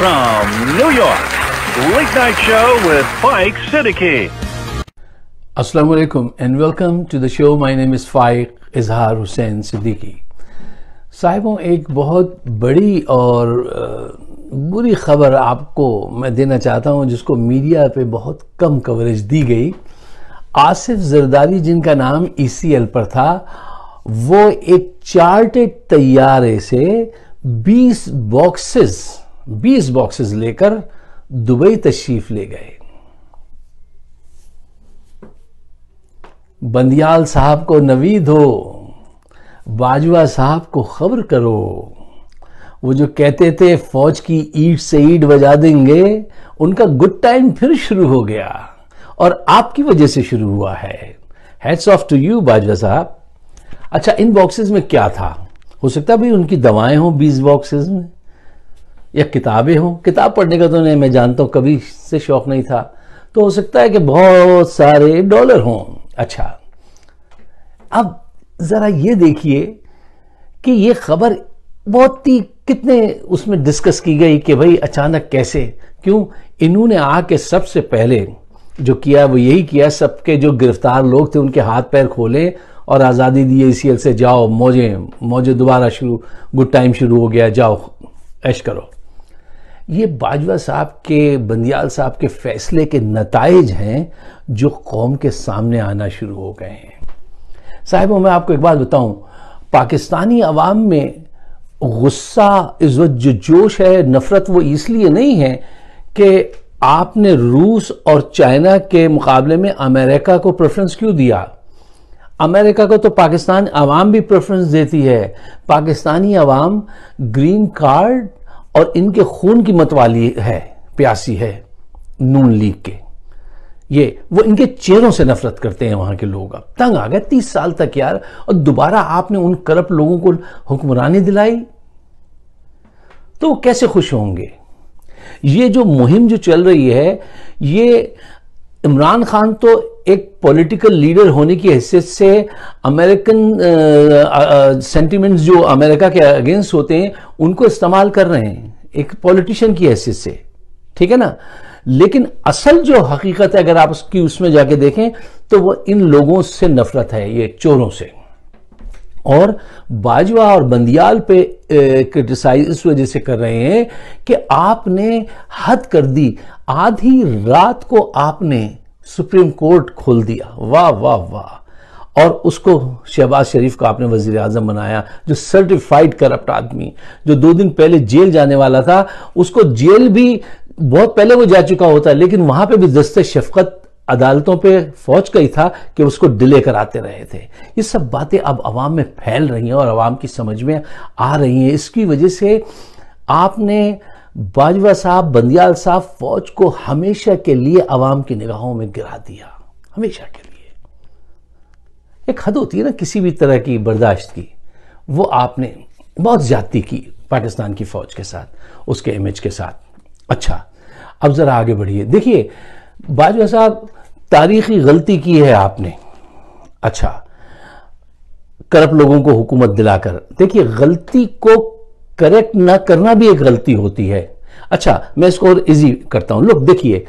From New York, Late Night Show with Faik Siddiqui. Assalamu alaikum and welcome to the show. My name is Faik Izhar Hussain Siddiqui. साहिबों एक बहुत बड़ी और बुरी खबर आपको मैं देना चाहता हूं जिसको मीडिया पे बहुत कम कवरेज दी गई आसिफ जरदारी जिनका नाम ई पर था वो एक चार्टेड तैयारे से 20 बॉक्सेस बीस बॉक्सेस लेकर दुबई तशरीफ ले गए बंदियाल साहब को नवीद हो बाजवा साहब को खबर करो वो जो कहते थे फौज की ईट से ईट बजा देंगे उनका गुड टाइम फिर शुरू हो गया और आपकी वजह से शुरू हुआ है hats off to you Bajwa साहब अच्छा इन बॉक्सेस में क्या था हो सकता है भाई उनकी दवाएं हो बीस बॉक्सेस में या किताबें हों किताब पढ़ने का तो नहीं मैं जानता हूँ कभी से शौक़ नहीं था तो हो सकता है कि बहुत सारे डॉलर हों अच्छा अब ज़रा ये देखिए कि ये खबर बहुत ही कितने उसमें डिस्कस की गई कि भाई अचानक कैसे क्यों इन्होंने आके सबसे पहले जो किया वो यही किया सबके जो गिरफ्तार लोग थे उनके हाथ पैर खोले और आज़ादी दिए ए से जाओ मौजें मौजें दोबारा शुरू गुड टाइम शुरू हो गया जाओ ऐश करो ये बाजवा साहब के बंदियाल साहब के फैसले के नतज हैं जो कौम के सामने आना शुरू हो गए हैं साहिबों मैं आपको एक बात बताऊं पाकिस्तानी आवाम में गुस्सा इस वक्त जो जोश है नफरत वो इसलिए नहीं है कि आपने रूस और चाइना के मुकाबले में अमेरिका को प्रेफरेंस क्यों दिया अमेरिका को तो पाकिस्तान आवाम भी प्रेफरेंस देती है पाकिस्तानी आवाम ग्रीन कार्ड और इनके खून की मतवाली है प्यासी है नून लीग के ये वो इनके चेहरों से नफरत करते हैं वहां के लोग अब तंग आ गए तीस साल तक यार और दोबारा आपने उन करप लोगों को हुक्मरानी दिलाई तो वो कैसे खुश होंगे ये जो मुहिम जो चल रही है ये इमरान खान तो एक पॉलिटिकल लीडर होने की हैसियत से अमेरिकन सेंटीमेंट्स जो अमेरिका के अगेंस्ट होते हैं उनको इस्तेमाल कर रहे हैं एक पॉलिटिशियन की हैसियत से ठीक है ना लेकिन असल जो हकीकत है अगर आप उसकी उसमें जाके देखें तो वो इन लोगों से नफरत है ये चोरों से और बाजवा और बंदियाल पे क्रिटिसाइज इस वजह से कर रहे हैं कि आपने हद कर दी आधी रात को आपने सुप्रीम कोर्ट खोल दिया वाह वाह वाह और उसको शहबाज शरीफ को आपने वजीर आजम बनाया जो सर्टिफाइड करप्ट आदमी जो दो दिन पहले जेल जाने वाला था उसको जेल भी बहुत पहले वो जा चुका होता है लेकिन वहां पे भी दस्त शफकत अदालतों पे फौज का ही था कि उसको डिले कराते रहे थे ये सब बातें अब आवाम में फैल रही हैं और आवाम की समझ में आ रही हैं इसकी वजह से आपने बाजवा साहब बंदियाल साहब फौज को हमेशा के लिए आवाम की निगाहों में गिरा दिया हमेशा के लिए एक हद होती है ना किसी भी तरह की बर्दाश्त की वो आपने बहुत ज्यादती की पाकिस्तान की फौज के साथ उसके इमेज के साथ अच्छा अब ज़रा आगे बढ़िए देखिए बाजवा साहब तारीखी गलती की है आपने अच्छा करप लोगों को हुकूमत दिलाकर देखिए गलती को करेक्ट ना करना भी एक गलती होती है अच्छा मैं इसको और इजी करता हूं लोग देखिए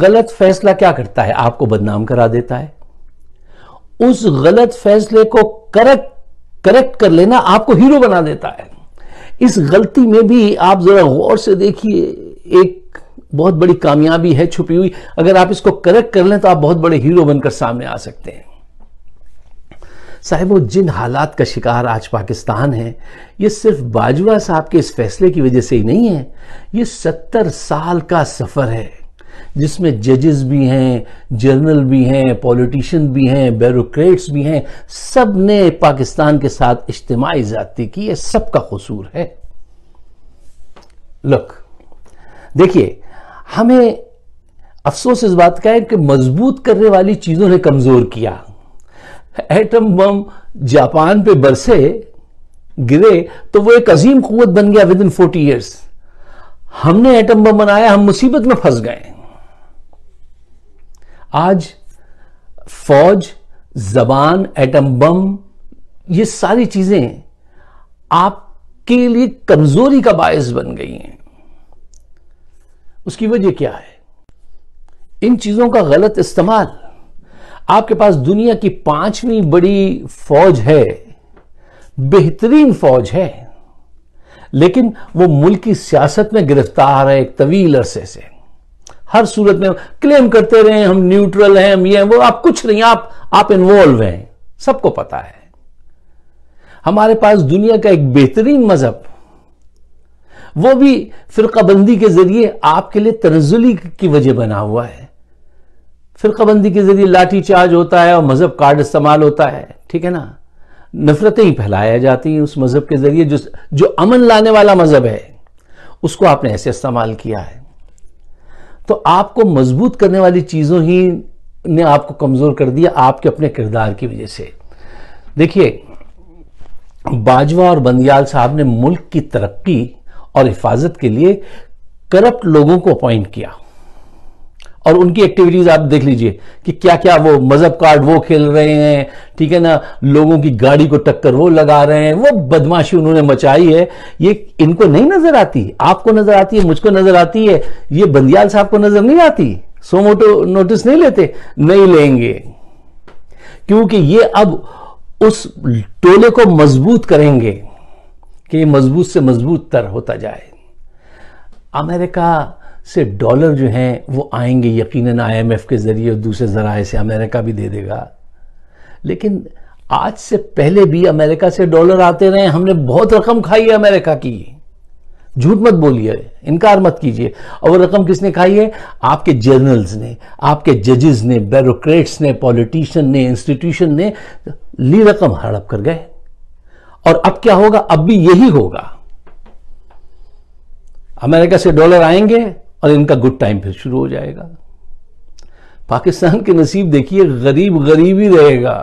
गलत फैसला क्या करता है आपको बदनाम करा देता है उस गलत फैसले को करेक्ट करेक्ट कर लेना आपको हीरो बना देता है इस गलती में भी आप जरा गौर से देखिए एक बहुत बड़ी कामयाबी है छुपी हुई अगर आप इसको करेक्ट कर लें तो आप बहुत बड़े हीरो बनकर सामने आ सकते हैं साहिबो जिन हालात का शिकार आज पाकिस्तान है ये सिर्फ बाजवा साहब के इस फैसले की वजह से ही नहीं है ये सत्तर साल का सफ़र है जिसमें जजेस भी हैं जर्नल भी हैं पॉलिटिशियन भी हैं ब्यूरोक्रेट्स भी हैं सब ने पाकिस्तान के साथ इज्तमाही ज़्यादती की यह सबका कसूर है लुक देखिए हमें अफसोस इस बात का है कि मजबूत करने वाली चीज़ों ने कमज़ोर किया एटम बम जापान पे बरसे गिरे तो वो एक अजीम कुत बन गया विद इन फोर्टी ईयर्स हमने एटम बम बनाया हम मुसीबत में फंस गए आज फौज जबान एटम बम ये सारी चीज़ें आपके लिए कमज़ोरी का बायस बन गई हैं उसकी वजह क्या है इन चीज़ों का गलत इस्तेमाल आपके पास दुनिया की पांचवी बड़ी फौज है बेहतरीन फौज है लेकिन वो मुल्क की सियासत में गिरफ्तार है एक तवील अरसे से हर सूरत में क्लेम करते रहे हम न्यूट्रल हैं हम ये हैं वो आप कुछ नहीं आप आप इन्वॉल्व हैं सबको पता है हमारे पास दुनिया का एक बेहतरीन मजहब वो भी फ़िरकाबंदी के ज़रिए आपके लिए तनजुली की वजह बना हुआ है फ़िरकाबंदी के ज़रिए लाठी चार्ज होता है और मज़हब कार्ड इस्तेमाल होता है ठीक है ना नफ़रतें ही फैलाया जाती हैं उस मज़हब के ज़रिए जो जो अमन लाने वाला मज़हब है उसको आपने ऐसे इस्तेमाल किया है तो आपको मजबूत करने वाली चीज़ों ही ने आपको कमज़ोर कर दिया आपके अपने किरदार की वजह से देखिए बाजवा और बंदियाल साहब ने मुल्क की तरक्की और हिफाजत के लिए करप्ट लोगों को अपॉइंट किया और उनकी एक्टिविटीज आप देख लीजिए कि क्या क्या वो मजहब कार्ड वो खेल रहे हैं ठीक है ना लोगों की गाड़ी को टक्कर वो लगा रहे हैं वो बदमाशी उन्होंने मचाई है ये इनको नहीं नजर आती आपको नजर आती है मुझको नजर आती है ये बंदियाल साहब को नजर नहीं आती सो मोटो नोटिस नहीं लेते नहीं लेंगे क्योंकि ये अब उस टोले को मजबूत करेंगे कि मजबूत से मजबूत तर होता जाए अमेरिका से डॉलर जो हैं वो आएंगे यकीनन आईएमएफ के ज़रिए और दूसरे ज़राए से अमेरिका भी दे देगा लेकिन आज से पहले भी अमेरिका से डॉलर आते रहे हमने बहुत रकम खाई है अमेरिका की झूठ मत बोलिए इनकार मत कीजिए और वो रकम किसने खाई है आपके जर्नल्स ने आपके जजेस ने ब्यूरोक्रेट्स ने पॉलिटिशियन ने इंस्टीट्यूशन ने ली रकम हड़प कर गए और अब क्या होगा अब भी यही होगा अमेरिका से डॉलर आएंगे और इनका गुड टाइम फिर शुरू हो जाएगा पाकिस्तान के नसीब देखिए गरीब गरीब ही रहेगा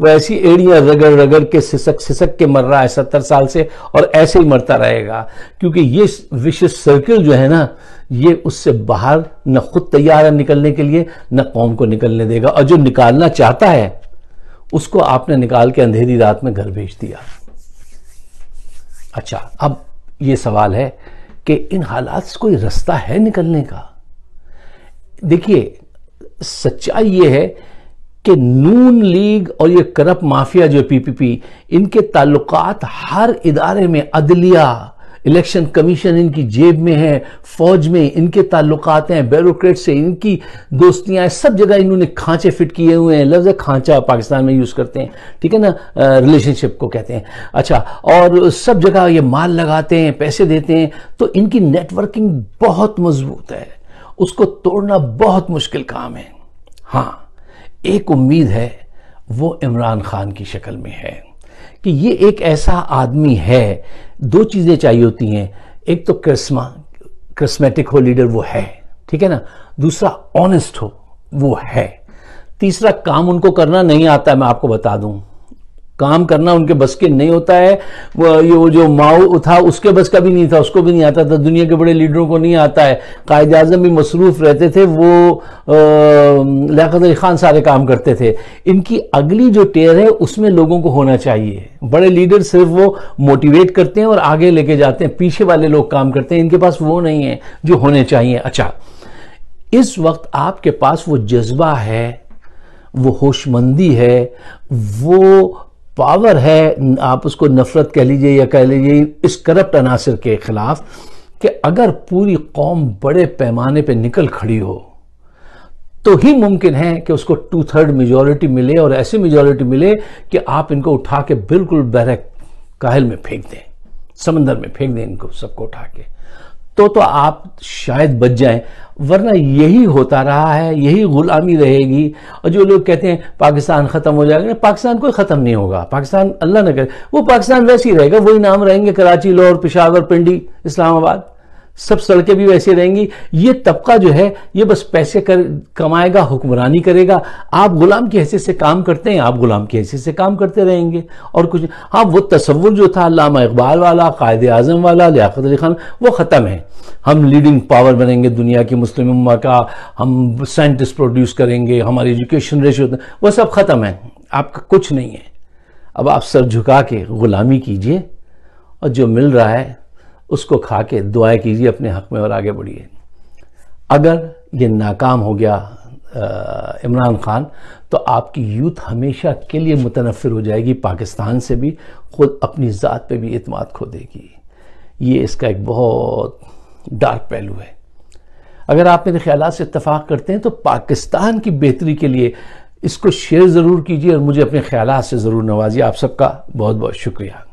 वो ऐसी एड़ियां रगड़ रगड़ के सिसक सिसक के मर रहा है सत्तर साल से और ऐसे ही मरता रहेगा क्योंकि ये विश्व सर्किल जो है ना ये उससे बाहर न खुद तैयार है निकलने के लिए न कौम को निकलने देगा और जो निकालना चाहता है उसको आपने निकाल के अंधेरी रात में घर भेज दिया अच्छा अब ये सवाल है कि इन हालात से कोई रास्ता है निकलने का देखिए सच्चाई ये है कि नून लीग और ये करप माफिया जो पीपीपी इनके ताल्लुकात हर इदारे में अदलिया इलेक्शन कमीशन इनकी जेब में है फौज में इनके ताल्लुकात हैं ब्यूरोक्रेट से इनकी दोस्तियां हैं सब जगह इन्होंने खांचे फिट किए हुए हैं लफ्ज़ खांचा पाकिस्तान में यूज़ करते हैं ठीक है ना रिलेशनशिप को कहते हैं अच्छा और सब जगह ये माल लगाते हैं पैसे देते हैं तो इनकी नेटवर्किंग बहुत मजबूत है उसको तोड़ना बहुत मुश्किल काम है हाँ एक उम्मीद है वो इमरान खान की शक्ल में है कि ये एक ऐसा आदमी है दो चीज़ें चाहिए होती हैं एक तो क्रिस्मा क्रिस्मेटिक हो लीडर वो है ठीक है ना दूसरा ऑनेस्ट हो वो है तीसरा काम उनको करना नहीं आता मैं आपको बता दूं काम करना उनके बस के नहीं होता है वो ये जो माओ था उसके बस का भी नहीं था उसको भी नहीं आता था दुनिया के बड़े लीडरों को नहीं आता है कायद अजम भी मसरूफ़ रहते थे वो लियात अली ख़ान सारे काम करते थे इनकी अगली जो टेयर है उसमें लोगों को होना चाहिए बड़े लीडर सिर्फ वो मोटिवेट करते हैं और आगे लेके जाते हैं पीछे वाले लोग काम करते हैं इनके पास वो नहीं है जो होने चाहिए अच्छा इस वक्त आपके पास वो जज्बा है वो होशमंदी है वो पावर है आप उसको नफरत कह लीजिए या कह लीजिए इस करप्ट अनासर के खिलाफ कि अगर पूरी कौम बड़े पैमाने पे निकल खड़ी हो तो ही मुमकिन है कि उसको टू थर्ड मेजोरिटी मिले और ऐसी मेजोरिटी मिले कि आप इनको उठा के बिल्कुल बहरे काहल में फेंक दें समंदर में फेंक दें इनको सबको उठा के तो तो आप शायद बच जाएं वरना यही होता रहा है यही गुलामी रहेगी और जो लोग कहते हैं पाकिस्तान ख़त्म हो जाएगा पाकिस्तान कोई ख़त्म नहीं होगा पाकिस्तान अल्लाह न करे वो पाकिस्तान वैसे ही रहेगा वही नाम रहेंगे कराची लाहौर पिशावर पिंडी इस्लामाबाद सब सड़कें भी वैसे रहेंगी ये तबका जो है ये बस पैसे कर कमाएगा हुक्मरानी करेगा आप गुलाम की हैसियत से काम करते हैं आप गुलाम की हैसियत से काम करते रहेंगे और कुछ हाँ वो तस्वुर जो था अलामा इकबाल वाला कायद अजम वाला लियात अली खान वो ख़त्म है हम लीडिंग पावर बनेंगे दुनिया की मुस्लिम उम्मा का हम साइंटिस्ट प्रोड्यूस करेंगे हमारी एजुकेशन रेशो वह सब ख़त्म है आपका कुछ नहीं है अब आप सर झुका के ग़ुलामी कीजिए और जो मिल रहा है उसको खा के दुआएं कीजिए अपने हक में और आगे बढ़िए अगर ये नाकाम हो गया इमरान खान तो आपकी यूथ हमेशा के लिए मुतनफर हो जाएगी पाकिस्तान से भी खुद अपनी ज़ात पे भी अतमाद खो देगी ये इसका एक बहुत डार्क पहलू है अगर आप मेरे ख्याल से इतफाक़ करते हैं तो पाकिस्तान की बेहतरी के लिए इसको शेयर ज़रूर कीजिए और मुझे अपने ख्याल से ज़रूर नवाजिए आप सबका बहुत बहुत शुक्रिया